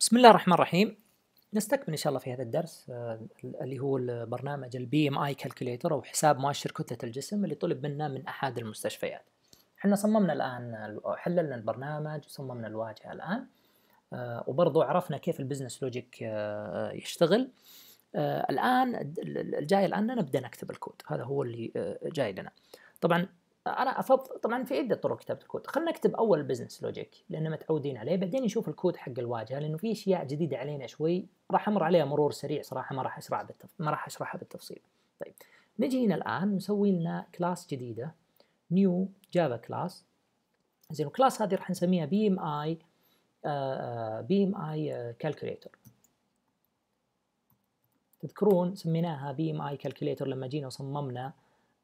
بسم الله الرحمن الرحيم نستكمل ان شاء الله في هذا الدرس آه، اللي هو البرنامج البي ام اي كالكوليتر او حساب مؤشر كتله الجسم اللي طلب منا من احد المستشفيات احنا صممنا الان حللنا البرنامج وصممنا الواجهه الان آه، وبرضو عرفنا كيف البزنس لوجيك آه، يشتغل الان الجاي الان نبدا نكتب الكود هذا هو اللي جاي لنا طبعا انا افضل طبعا في عده طرق كتابه الكود خلينا نكتب اول البزنس لوجيك لان متعودين عليه بعدين نشوف الكود حق الواجهه لانه في اشياء جديده علينا شوي راح امر عليها مرور سريع صراحه ما راح اشرحها بالتف... ما راح اشرحها بالتفصيل طيب نجي هنا الان نسوي لنا كلاس جديده نيو جافا كلاس زين الكلاس هذه راح نسميها بي ام اي بي ام اي كالكوليتر تذكرون سميناها بي ام اي كالكوليتر لما جينا وصممنا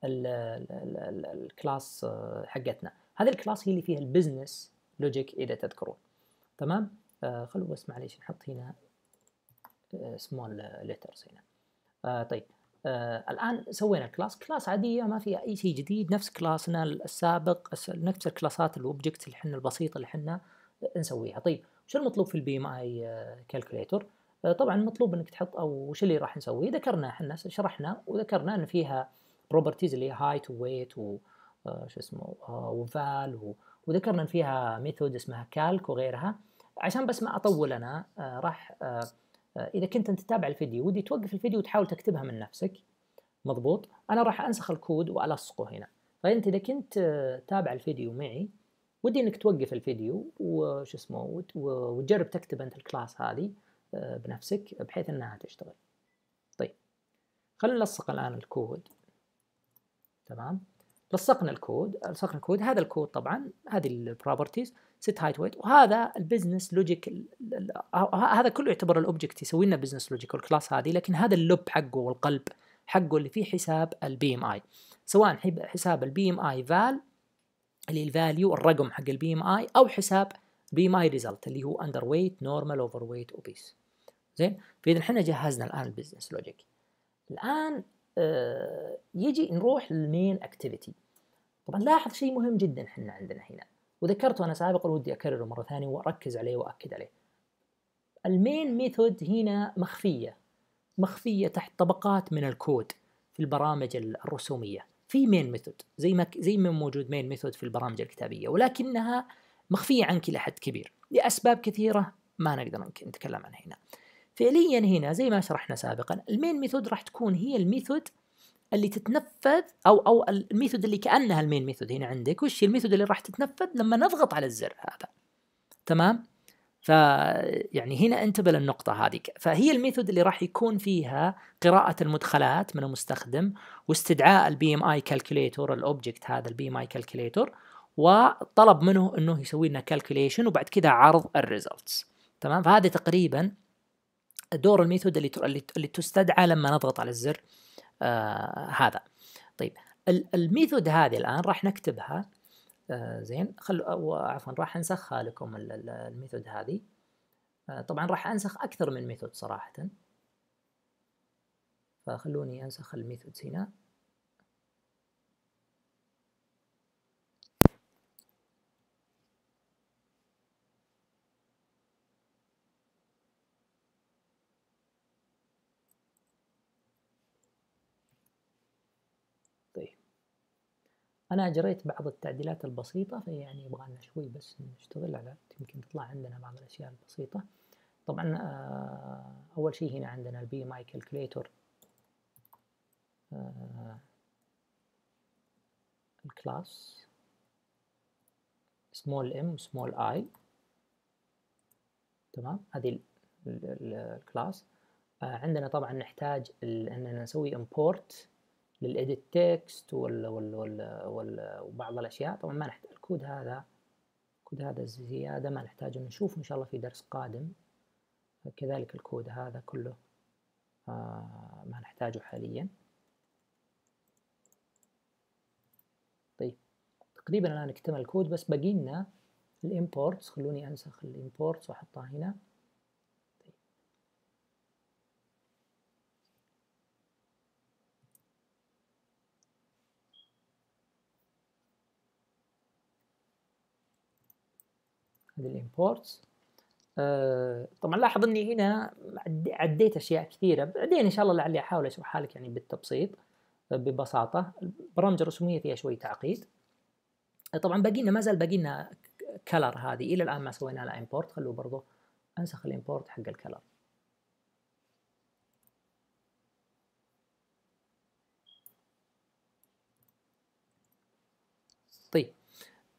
الكلاس آه، حقتنا هذه الكلاس هي اللي فيها البزنس لوجيك اذا تذكرون تمام آه، خلوا بس معليش نحط هنا سمول آه، ليترز هنا طيب آه الان سوينا الكلاس كلاس عاديه ما فيها اي شيء جديد نفس كلاسنا السابق نفس الكلاسات الاوبجكت اللي احنا البسيطه اللي احنا نسويها طيب شو المطلوب في البي ام اي كالكوليتر طبعا مطلوب انك تحط او وش اللي راح نسويه ذكرنا احنا شرحنا وذكرنا ان فيها بروبرتيز اللي هي هايت وويت وش اسمه آه، وفال وذكرنا فيها ميثود اسمها كالك وغيرها عشان بس ما اطول انا آه، راح آه، اذا كنت انت تتابع الفيديو ودي توقف الفيديو وتحاول تكتبها من نفسك مضبوط انا راح انسخ الكود والصقه هنا فانت طيب اذا كنت تابع الفيديو معي ودي انك توقف الفيديو وش اسمه وتجرب تكتب انت الكلاس هذه بنفسك بحيث انها تشتغل طيب خلينا نلصق الان الكود تمام لصقنا الكود لصقنا الكود هذا الكود طبعا هذه البروبرتيز ست هايت ويت وهذا البزنس لوجيك هذا كله يعتبر الاوبجكت يسوي لنا بزنس لوجيك والكلاس هذه لكن هذا اللب حقه والقلب حقه اللي فيه حساب البي ام اي سواء حساب البي ام اي فال اللي الفاليو الرقم حق البي ام اي او حساب بي ام اي ريزلت اللي هو اندر ويت نورمال اوفر ويت اوبيس زين فاذا احنا جهزنا الان البزنس لوجيك الان آه، يجي نروح للمين اكتيفيتي طبعا لاحظ شيء مهم جدا احنا عندنا هنا وذكرته انا سابقا ودي اكرره مره ثانيه واركز عليه واكد عليه المين ميثود هنا مخفيه مخفيه تحت طبقات من الكود في البرامج الرسوميه في مين ميثود زي ما زي ما موجود مين ميثود في البرامج الكتابيه ولكنها مخفيه عنك الى حد كبير لاسباب كثيره ما نقدر نتكلم عنها هنا فعليا هنا زي ما شرحنا سابقا المين ميثود راح تكون هي الميثود اللي تتنفذ او او الميثود اللي كانها المين ميثود هنا عندك وش هي الميثود اللي راح تتنفذ لما نضغط على الزر هذا تمام ف يعني هنا انتبه للنقطة هذه فهي الميثود اللي راح يكون فيها قراءة المدخلات من المستخدم واستدعاء البي ام اي كالكوليتور الاوبجكت هذا البي ام اي كالكوليتور وطلب منه انه يسوي لنا كالكوليشن وبعد كذا عرض الريزلتس تمام فهذه تقريبا دور الميثود اللي اللي تستدعى لما نضغط على الزر آه هذا طيب الميثود هذه الان راح نكتبها آه زين خلوا عفوا راح انسخها لكم الميثود هذه آه طبعا راح انسخ اكثر من ميثود صراحه فخلوني انسخ الميثود هنا أنا أجريت بعض التعديلات البسيطة فيعني يبغى لنا شوي بس نشتغل على يمكن تطلع عندنا بعض الأشياء البسيطة طبعا آه، أول شيء هنا عندنا البي ماي كالكوليتر الكلاس سمول ام سمول اي تمام هذه الكلاس آه، عندنا طبعا نحتاج اننا نسوي امبورت للإديت تكست وال وال وال ولا وبعض الأشياء طبعا ما نحتاج الكود هذا الكود هذا زيادة ما نحتاجه نشوفه إن شاء الله في درس قادم كذلك الكود هذا كله آه، ما نحتاجه حاليا طيب تقريبا الآن اكتمل الكود بس بقينا الامبورتس خلوني أنسخ الامبورتس وأحطها هنا للامبورتس آه طبعا لاحظ اني هنا عديت اشياء كثيره بعدين ان شاء الله لعلي احاول اشرحها لك يعني بالتبسيط آه، ببساطه البرامج الرسوميه فيها شوي تعقيد آه، طبعا باقي لنا ما زال باقي لنا كلر هذه الى الان ما سوينا لها امبورت خلوه برضه انسخ الامبورت حق الكلر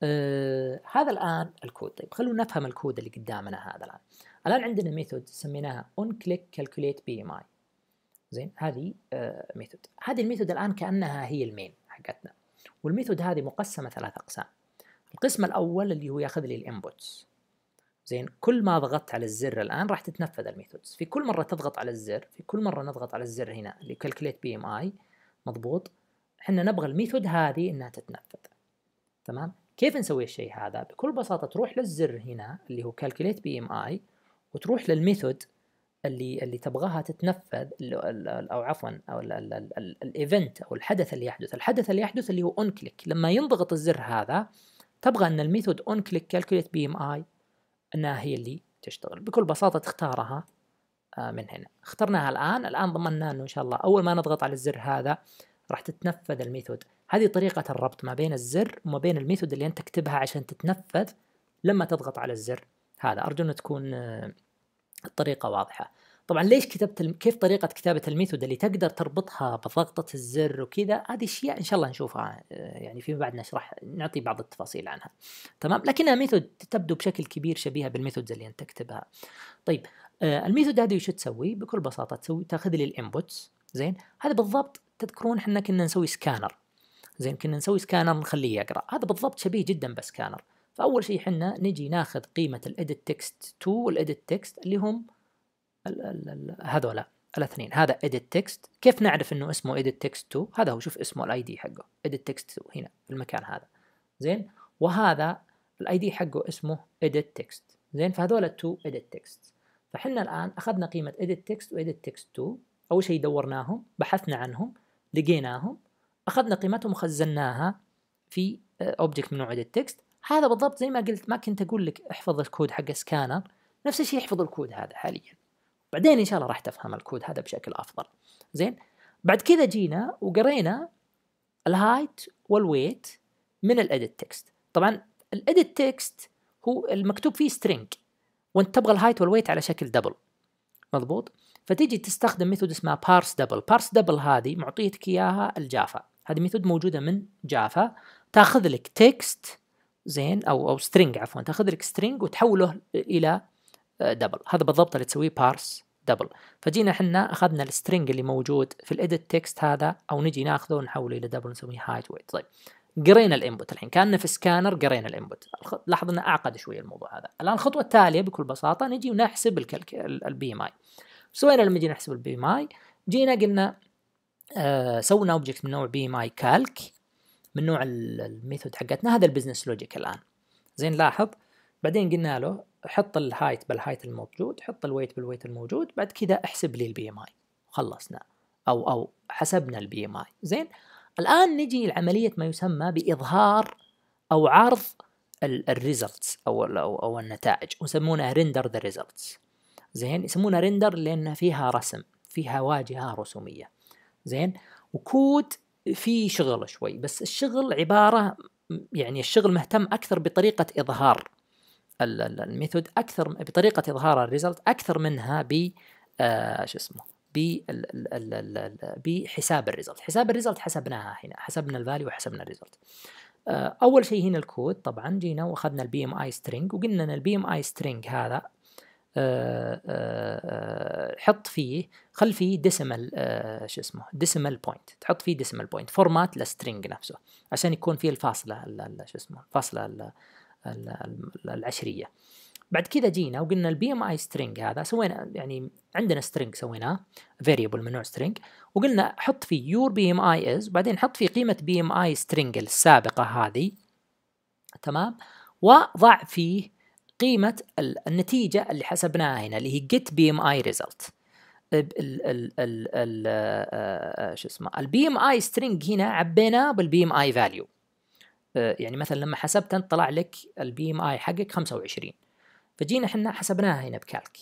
آه، هذا الان الكود طيب خلونا نفهم الكود اللي قدامنا هذا الان الان عندنا ميثود سميناها اون كليك كالكوليت بي ام اي زين هذه ميثود آه، هذه الميثود الان كانها هي المين حقتنا والميثود هذه مقسمه ثلاث اقسام القسم الاول اللي هو ياخذ لي الانبوتس زين كل ما ضغطت على الزر الان راح تتنفذ الميثودز في كل مره تضغط على الزر في كل مره نضغط على الزر هنا اللي كالكوليت بي ام اي مضبوط احنا نبغى الميثود هذه انها تتنفذ تمام كيف نسوي الشيء هذا بكل بساطه تروح للزر هنا اللي هو calculate BMI وتروح للميثود اللي اللي تبغاها تتنفذ او عفوا او الايفنت او الحدث اللي يحدث الحدث اللي يحدث اللي هو اون كليك لما ينضغط الزر هذا تبغى ان الميثود اون كليك كالكوليت بي ام اي انها هي اللي تشتغل بكل بساطه تختارها آه، من هنا اخترناها الان الان ضمننا انه ان شاء الله اول ما نضغط على الزر هذا راح تتنفذ الميثود هذه طريقة الربط ما بين الزر وما بين الميثود اللي أنت تكتبها عشان تتنفذ لما تضغط على الزر هذا أرجو أن تكون آه، الطريقة واضحة طبعا ليش كتبت كيف طريقة كتابة الميثود اللي تقدر تربطها بضغطة الزر وكذا هذه أشياء إن شاء الله نشوفها آه، يعني فيما بعد نشرح نعطي بعض التفاصيل عنها تمام لكنها ميثود تبدو بشكل كبير شبيهة بالميثودز اللي أنت تكتبها طيب آه، الميثود هذه وش تسوي بكل بساطة تسوي تاخذ لي الانبوتس زين هذا بالضبط تذكرون احنا كنا نسوي سكانر زين كنا نسوي سكانر نخليه يقرا هذا بالضبط شبيه جدا بسكانر فاول شيء احنا نجي ناخذ قيمه الاديت تكست 2 والاديت تكست اللي هم هذولا الاثنين هذا ايديت تكست كيف نعرف انه اسمه ايديت تكست 2 هذا هو شوف اسمه الاي دي حقه ايديت تكست 2 هنا في المكان هذا زين وهذا الاي دي حقه اسمه ايديت تكست زين فهذول التو ايديت تكست فحنا الان اخذنا قيمه ايديت تكست وايديت تكست 2 اول شيء دورناهم بحثنا عنهم لقيناهم اخذنا قيمتهم وخزناها في اوبجكت آه، من نوع التكست هذا بالضبط زي ما قلت ما كنت اقول لك احفظ الكود حق سكانر نفس الشيء احفظ الكود هذا حاليا بعدين ان شاء الله راح تفهم الكود هذا بشكل افضل زين بعد كذا جينا وقرينا الهايت والويت من الاديت تكست طبعا الاديت تكست هو المكتوب فيه سترينج وانت تبغى الهايت والويت على شكل دبل مضبوط فتجي تستخدم ميثود اسمها بارس دبل بارس دبل هذه معطيتك اياها الجافا هذه ميثود موجوده من جافا تاخذ لك تكست زين او او سترينج عفوا تاخذ لك سترينج وتحوله الى دبل آه، هذا بالضبط اللي تسويه بارس دبل فجينا احنا اخذنا السترينج اللي موجود في الاديت تكست هذا او نجي ناخذه ونحوله الى دبل نسميه هايت ويت طيب قرينا الانبوت الحين كاننا في سكانر قرينا الانبوت لاحظ انه اعقد شويه الموضوع هذا الان الخطوه التاليه بكل بساطه نجي ونحسب البي ام اي سوينا لما جينا نحسب البي ماي جينا قلنا آه سوينا اوبجكت من نوع بي ماي كالك من نوع الميثود حقتنا هذا البزنس لوجيك الان زين لاحظ بعدين قلنا له حط الهايت بالهايت الموجود حط الويت بالويت الموجود بعد كذا احسب لي البي ام اي خلصنا او او حسبنا البي ام اي زين الان نجي لعمليه ما يسمى باظهار او عرض الريزلتس او او, أو النتائج ويسمونها ريندر ذا ريزلتس زين يسمونها ريندر لان فيها رسم فيها واجهه رسوميه زين وكود في شغل شوي بس الشغل عباره يعني الشغل مهتم اكثر بطريقه اظهار الميثود اكثر بطريقه اظهار الريزلت اكثر منها ب آه، شو اسمه بحساب الريزلت حساب الريزلت حسبناها هنا حسبنا الفاليو وحسبنا الريزلت آه، اول شيء هنا الكود طبعا جينا واخذنا البي ام اي سترينج وقلنا ان البي ام اي سترينج هذا آه، آه، آه، حط فيه خل فيه ديسيمال شو اسمه ديسيمال بوينت تحط فيه ديسيمال بوينت فورمات للسترينج نفسه عشان يكون فيه الفاصله شو اسمه الفاصله العشريه بعد كذا جينا وقلنا البي ام اي سترنج هذا سوينا يعني عندنا سترنج سويناه فاريبل من نوع سترنج وقلنا حط فيه يور بي ام اي از وبعدين حط فيه قيمه بي ام اي سترنج السابقه هذه تمام وضع فيه قيمة النتيجة اللي حسبناها هنا اللي هي get BMI result ال ال ال ال آه، آه، شو اسمه البي ام اي سترينج هنا عبيناه بالبي ام اي فاليو يعني مثلا لما حسبت انت طلع لك البي ام اي حقك 25 فجينا احنا حسبناها هنا بكالك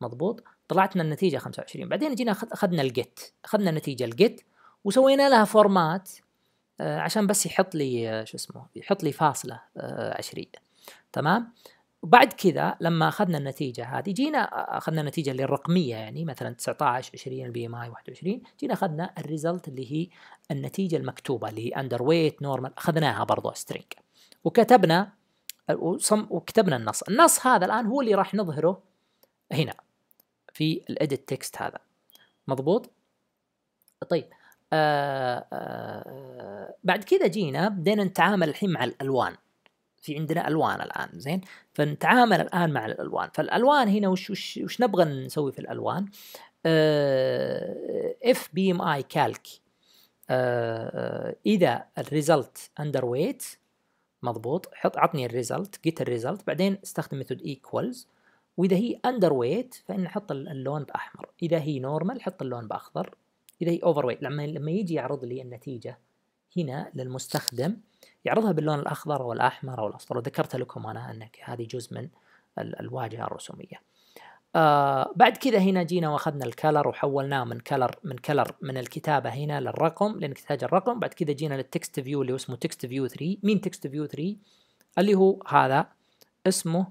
مضبوط طلعتنا النتيجه 25 بعدين جينا اخذنا الجيت اخذنا نتيجه الجيت وسوينا لها فورمات آه، عشان بس يحط لي شو اسمه يحط لي فاصله عشريه تمام وبعد كذا لما اخذنا النتيجه هذه جينا اخذنا النتيجه اللي الرقميه يعني مثلا 19 20 البي ام اي 21 جينا اخذنا الريزلت اللي هي النتيجه المكتوبه اللي هي اندر ويت نورمال اخذناها برضو سترينج وكتبنا وكتبنا النص النص هذا الان هو اللي راح نظهره هنا في الاديت تكست هذا مضبوط طيب آآ آه، آآ آه، بعد كذا جينا بدينا نتعامل الحين مع الالوان في عندنا الوان الان زين فنتعامل الان مع الالوان فالالوان هنا وش وش, وش نبغى نسوي في الالوان اف بي ام اي كالك اذا الريزلت اندر ويت مضبوط حط عطني الريزلت جيت الريزلت بعدين استخدم ميثود ايكوالز واذا هي اندر ويت فان حط اللون باحمر اذا هي نورمال حط اللون باخضر اذا هي اوفر ويت لما لما يجي يعرض لي النتيجه هنا للمستخدم يعرضها باللون الأخضر أو الأحمر أو الأصفر وذكرت لكم أنا أن هذه جزء من الواجهة الرسومية آه بعد كذا هنا جينا واخذنا الكلر وحولناه من كلر من كلر من الكتابه هنا للرقم لانك تحتاج الرقم بعد كذا جينا للتكست فيو اللي اسمه تكست فيو 3 مين تكست فيو 3 اللي هو هذا اسمه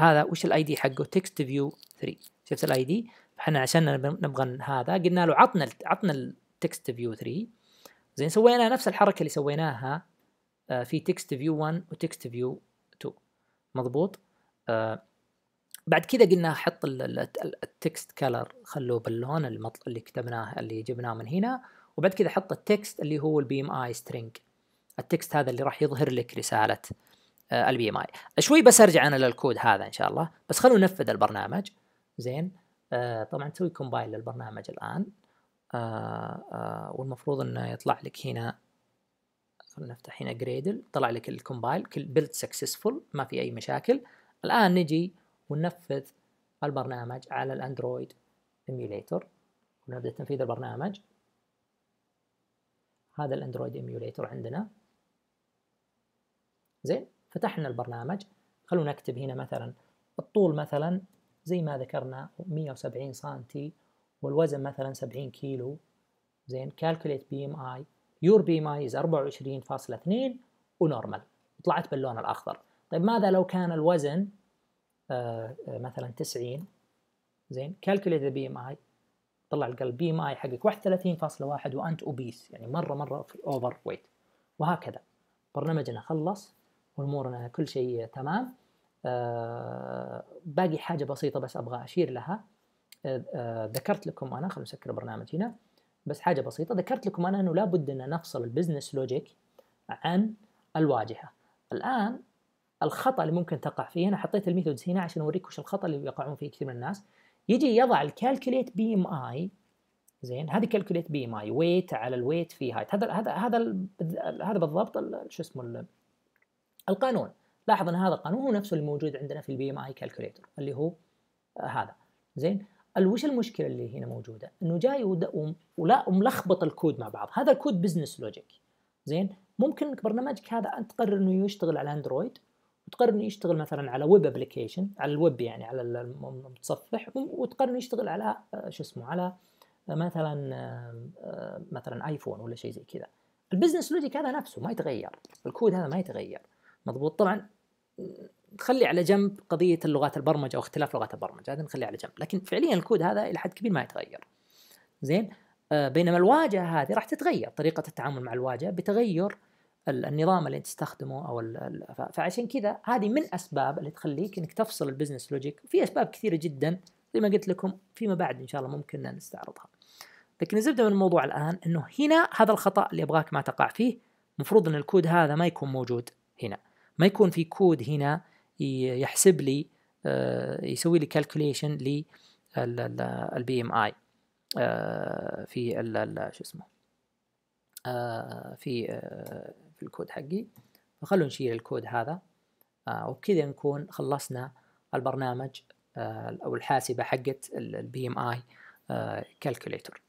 هذا وش الاي دي حقه تكست فيو 3 شفت الاي دي احنا عشان نبغى هذا قلنا له عطنا عطنا التكست فيو 3 زين سوينا نفس الحركه اللي سويناها آه، في تكست فيو 1 وتكست فيو 2 مضبوط آه، بعد كذا قلنا حط التكست كلر خلوه باللون اللي كتبناه اللي جبناه من هنا وبعد كذا حط التكست اللي هو البي ام اي سترينج التكست هذا اللي راح يظهر لك رساله البي ام اي شوي بس ارجع انا للكود هذا ان شاء الله بس خلونا ننفذ البرنامج زين آه طبعا تسوي كومبايل للبرنامج الان آه آه والمفروض انه يطلع لك هنا خلينا نفتح هنا جريدل طلع لك الكومبايل بيلد سكسسفول ما في اي مشاكل الان نجي وننفذ البرنامج على الاندرويد ايميوليتر ونبدا تنفيذ البرنامج هذا الاندرويد ايميوليتر عندنا زين فتحنا البرنامج خلونا نكتب هنا مثلا الطول مثلا زي ما ذكرنا 170 سم والوزن مثلا 70 كيلو زين كالكوليت بي ام اي يور بي مايز 24.2 ونورمال طلعت باللون الأخضر طيب ماذا لو كان الوزن آه، آه، مثلا 90 زين كالكوليت بي ام اي طلع القلب بي ام اي حقك 31.1 وانت اوبيس يعني مره مره في اوفر ويت وهكذا برنامجنا خلص وامورنا كل شيء تمام آه، باقي حاجه بسيطه بس ابغى اشير لها ذكرت لكم انا خلونا نسكر البرنامج هنا بس حاجه بسيطه ذكرت لكم انا انه لابد ان نفصل البزنس لوجيك عن الواجهه الان الخطا اللي ممكن تقع فيه انا حطيت الميثودز هنا عشان اوريك وش الخطا اللي يقعون فيه كثير من الناس يجي يضع الكالكوليت بي ام اي زين هذه كالكوليت بي ام اي ويت على الويت في هايت هذا هذا هذا هذا بالضبط شو اسمه القانون لاحظ ان هذا القانون هو نفسه اللي موجود عندنا في البي ام اي كالكوليتر اللي هو هذا زين قال وش المشكله اللي هنا موجوده؟ انه جاي ولا وملخبط الكود مع بعض، هذا الكود بزنس لوجيك زين؟ ممكن برنامجك هذا انت تقرر انه يشتغل على اندرويد وتقرر انه يشتغل مثلا على ويب ابلكيشن على الويب يعني على المتصفح وتقرر انه يشتغل على آه، شو اسمه على آه، مثلا آه، مثلا ايفون ولا شيء زي كذا البزنس لوجيك هذا نفسه ما يتغير الكود هذا ما يتغير مضبوط طبعا تخلي على جنب قضيه اللغات البرمجه او اختلاف لغات البرمجه هذا نخليه على جنب لكن فعليا الكود هذا الى حد كبير ما يتغير زين آه بينما الواجهه هذه راح تتغير طريقه التعامل مع الواجهه بتغير النظام اللي انت تستخدمه او فعشان كذا هذه من اسباب اللي تخليك انك تفصل البزنس لوجيك في اسباب كثيره جدا زي ما قلت لكم فيما بعد ان شاء الله ممكن نستعرضها لكن الزبده من الموضوع الان انه هنا هذا الخطا اللي ابغاك ما تقع فيه المفروض ان الكود هذا ما يكون موجود هنا ما يكون في كود هنا يحسب لي آه، يسوي لي كالكوليشن للبي ام اي آه، في شو اسمه آه، في في الكود حقي فخلونا نشيل الكود هذا وبكذا نكون خلصنا البرنامج او الحاسبه حقت البي ام اي كالكوليتر